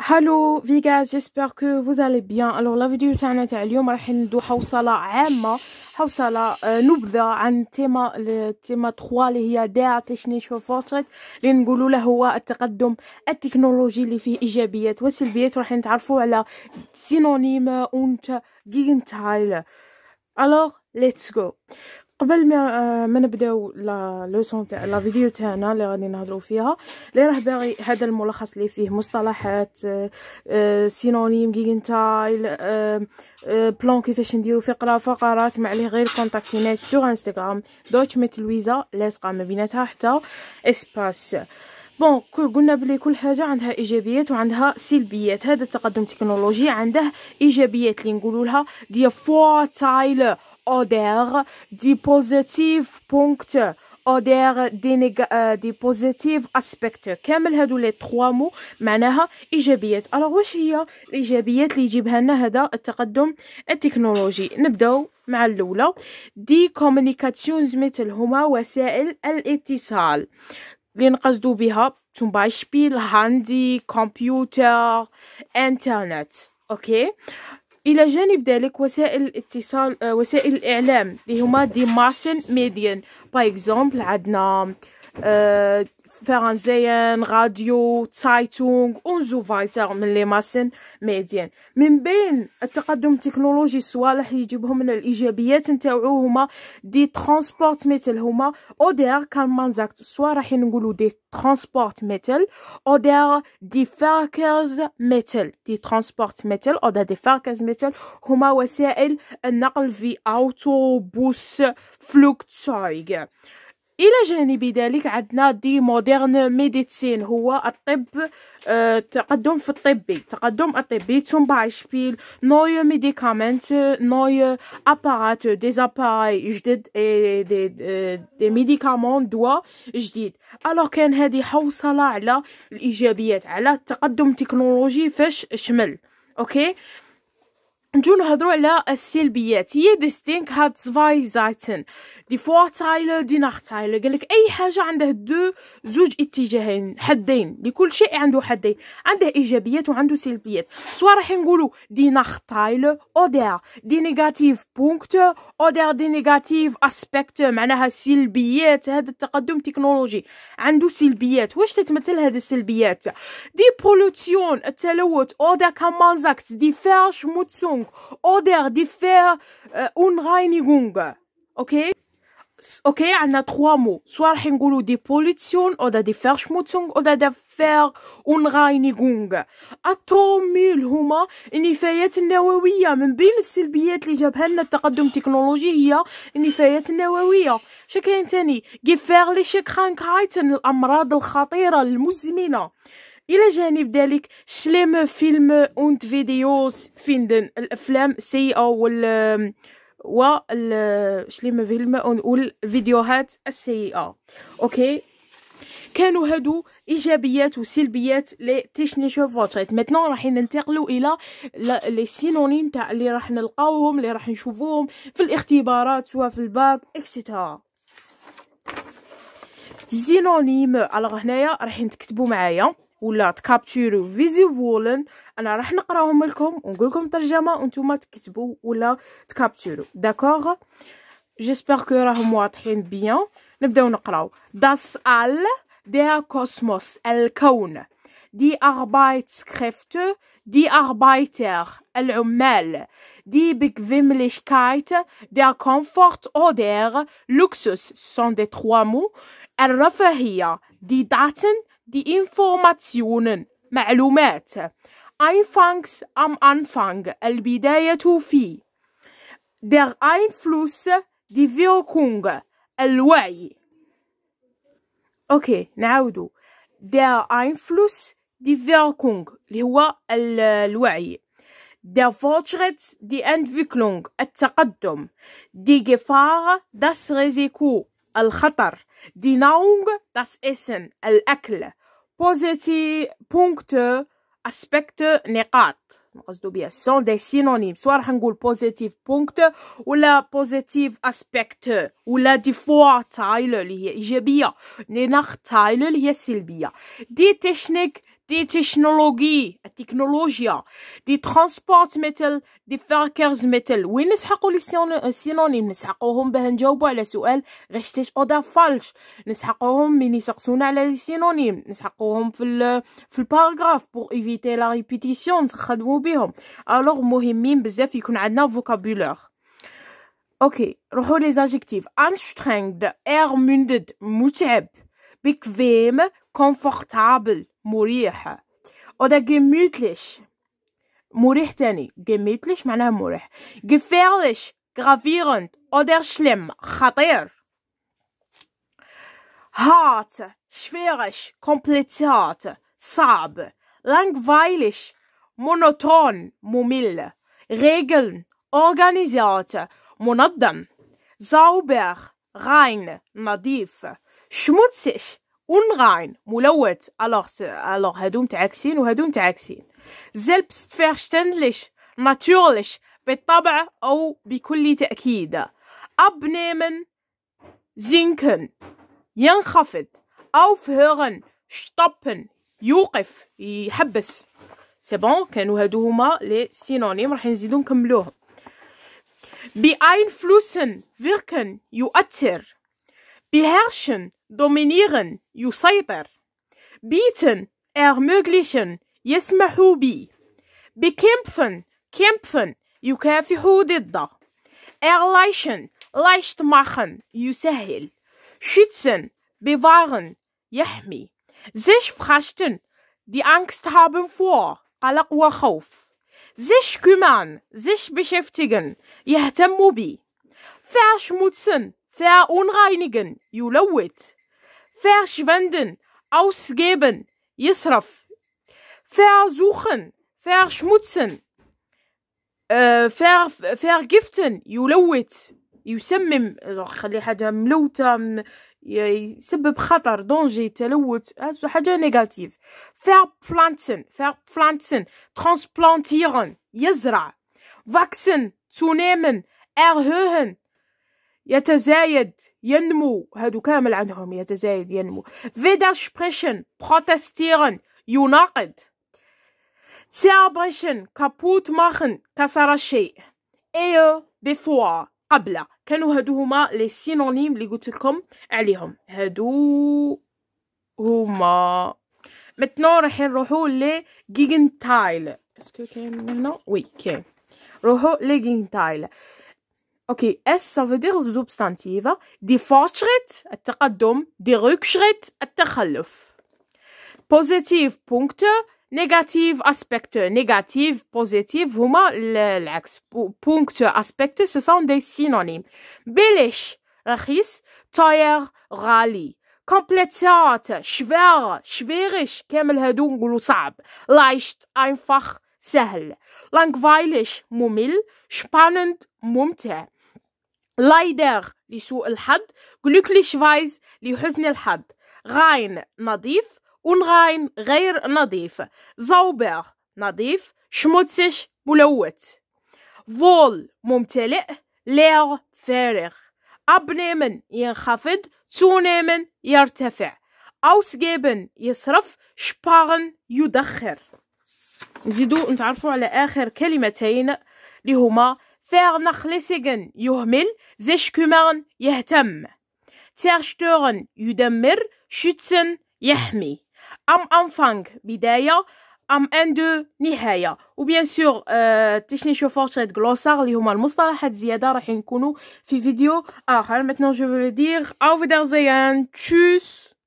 هالو فيغاز جيسبر كو فوز الي بيان الوغ لا فيديو تاعنا تاع اليوم راح ندو حوصله عامه حوصله نبذه عن تيما تيما 3 اللي هي داع تشنيشو فورتريت اللي نقولوا له هو التقدم التكنولوجي اللي فيه ايجابيات وسلبيات راح نتعرفوا على سينونيم اونت جينتايل الوغ ليتس جو قبل ما آه، ما نبداو لا لوسون تاع لا فيديو تاعنا اللي غادي نهضروا فيها اللي راه باغي هذا الملخص اللي فيه مصطلحات سينونيم جيجنتايل بلان كيفاش نديرو فقره فقرات ما عليه غير كونتاكتينا سوغ انستغرام ميت لويزا لاصقه ما بيناتها حتى اسباس بون قلنا بلي كل حاجه عندها ايجابيات وعندها سلبيات هذا التقدم التكنولوجي عنده ايجابيات اللي نقولولها لها دي تايلر oder die Positivpunkte oder دي, نيج... دي بوزيتيف اسبيكت كامل هادو لي تخوا مو معناها ايجابيات الوغ واش هي الايجابيات اللي يجيبها لنا هذا التقدم التكنولوجي نبداو مع الاولى دي كومونيكاسيونز مثل هما وسائل الاتصال اللي نقصدو بها zum هاندي Handy, إنترنت. أوكي؟ Okay? إلى جانب ذلك وسائل الاتصال آه، وسائل الإعلام اللي هما دي مارسن ميديان باي اكزومبل عندنا آه، Fernsehen, راديو تايتونغ اون so فايتر من لي ماسن ميديان من بين التقدم التكنولوجي الصوالح اللي يجيبهم من الايجابيات نتاعو هما دي ترانسبورت مثل هما اودير كان مانزاكت سوا راح نقولوا دي ترانسبورت مثل اودير دي فاكرز مثل دي ترانسبورت مثل او دي فاكرز مثل هما وسائل النقل في اوتو بوس فلوكتسايغ إلى جانب ذلك عندنا دي مودرن ميديسين هو الطب آه تقدم في الطبي تقدم الطبي zum في نوي ميديكامنت نوي Apparate دي زاباي جديد اي آه، دي آه، دي ميديكامون دوا جديد الو كان هذه حوصلة على الإيجابيات على التقدم التكنولوجي فاش شمل أوكي نجو نهضروا على السلبيات هي ديستينك هاد زفاي زايتن دي فورتايل دي ناختايل قالك اي حاجه عنده دو زوج اتجاهين حدين لكل شيء عنده حدين عنده ايجابيات وعنده سلبيات سواء راح نقولوا دي ناختايل او دير دي نيجاتيف بونكت او دير دي نيجاتيف اسبيكت معناها سلبيات هذا التقدم التكنولوجي عنده سلبيات واش تتمثل هذه السلبيات دي بولوتيون التلوث او دير كامانزاكت دي فيرش موتسونغ او دير دي فير آه، اونغاينيغونغ اوكي اوكي عندنا تخوا مو سوا راح نقولوا دي بوليتسيون او دي فيرشموتسونغ او دي فير اونغاينيغونغ الطوميل هما النفايات النوويه من بين السلبيات اللي جابها لنا التقدم التكنولوجي هي النفايات النوويه شكاين تاني كيفير لي هايتن الامراض الخطيره المزمنه الى جانب ذلك شليم فيلم اونت فيديوز فيندن الافلام سيئه وال و الماء نقول فيديوهات السيئه اوكي كانوا هادو ايجابيات وسلبيات لي تيشنيشو فوتريت ميتنون راح ننتقلوا الى لي سينونيم تاع اللي راح نلقاوهم اللي راح نشوفوهم في الاختبارات سواء في الباك اكسيتيرا سينونيم الوغ هنايا راح تكتبوا معايا ولا تكابتوريو فيزيو فولن انا راح نقراهم لكم ونقول لكم ترجمه وانتم تكتبوا ولا تكابتوريو داكوغ جيسبر كو راهم واضحين بيان نبداو نقراو داس ال دي كوسموس الكون دي Arbeitskräfte, دي اربايتر العمال دي دي der او دير لوكسوس سون دي تخوا مو الرفاهية دي داتن die Informationen, معلومات Anfangs am Anfang, البداية في der Einfluss, die Wirkung, الوعي Okay, نعاودو der Einfluss, die Wirkung اللي هو الوعي der Fortschritt, die Entwicklung, التقدم die Gefahr, das Risiko, الخطر die Nahrung, das Essen, الأكل بوزيتي بونكت اسبكت نقاط نقصدو بها سون دي سينونيم سواء راح نقول بوزيتيف بونكت ولا بوزيتيف اسبكت ولا دي فوا تايل اللي هي ايجابيه نيناخ تايل اللي هي سلبيه دي تشنيك دي تكنولوجي التكنولوجيا دي ترانسبورت مثل دي فاكرز مثل وين نسحقوا لي سينونيم euh, نسحقوهم باه نجاوبوا على سؤال غشتيش اودا فالش نسحقوهم من يسقسونا على لي سينونيم نسحقوهم في ال في الباراغراف بور ايفيتي لا ريبيتيسيون نخدموا بهم الوغ مهمين بزاف يكون عندنا فوكابولير اوكي روحوا لي زادجيكتيف انشترينغد ارموندد متعب بكفيم komfortabel مريح oder gemütlich مريح تاني gemütlich معناها مريح gefährlich gravierend oder schlimm خطير hart schwierig kompliziert صعب langweilig monoton ممل regeln organisiert منظم sauber rein نظيف schmutzig ونغاين ملوت الوغ الوغ هادو متعاكسين وهادو متعاكسين selbst verständlich natürlich بالطبع أو بكل تأكيد abnehmen sinken ينخفض aufhören stoppen يوقف يحبس سي بون كانوا هادو هما لي سينونيم راح نزيدو نكملوهم beeinflussen wirken يؤثر beherrschen dominieren, يسيطر bieten, ermöglichen, يسمح بي bekämpfen, kämpfen, يكافح ضده erleichen, leicht machen, يسهل schützen, bewahren, Yahmi. sich frachten, die Angst haben vor, قلق وخوف sich kümmern, sich beschäftigen, يهتم بي verschmutzen, verunreinigen, يلوث verschwenden, ausgeben, يصرف versuchen, verschmutzen äh, vergiften, يلوت يسمم خلي حاجه ملوته يسبب خطر دونجي تلوت حاجه نيجاتيف verpflanzen, verpflanzen, transplantieren, يزرع wachsen, zunehmen, erhöhen, يتزايد ينمو هادو كامل عندهم يتزايد ينمو فيداشبريشن بروتستيرن يناقض تيابريشن كابوت ماخن كسر الشيء ايو بفوا قبل كانوا هادو هما لي سينونيم اللي قلت لكم عليهم هادو هما متنو راح نروحو لي جيجنتايل اسكو كاين هنا وي كاين روحو لي جيجنتايل Okay, S, ça veut dire Substantive, die Fortschritt, التقدم, die Rückschritt, التخلف. Positiv, Punkte. negativ, Aspekte. Negativ, positiv, هما العكس. Punkte, Aspekte, ce sont des synonymes. billig, رخيص, teuer, rally. kompliziert, schwer, schwierig, كامل hedung, نقولو صعب. leicht, einfach, سهل. langweilig, mumil. spannend, mumte. لايدر لسوء الحظ فايز لحسن الحظ غاين نظيف ونغاين غير نظيف زوبر نظيف شموتسش ملوث فول ممتلئ لير فارغ أبنيمن ينخفض تونيمن يرتفع أوسجيبن يصرف شباغن يدخر نزيدو نتعرفوا على آخر كلمتين اللي هما فير نخلسيغن يهمل زشكمان يهتم تيرشتورن يدمر شتسن يحمي ام انفانغ بداية ام اندو نهاية و بيان سور تشني شو فورتشيت غلوسار اللي هما المصطلحات زيادة راح نكونو في فيديو اخر ماتنو جو فو دير اوف دار زيان تشوس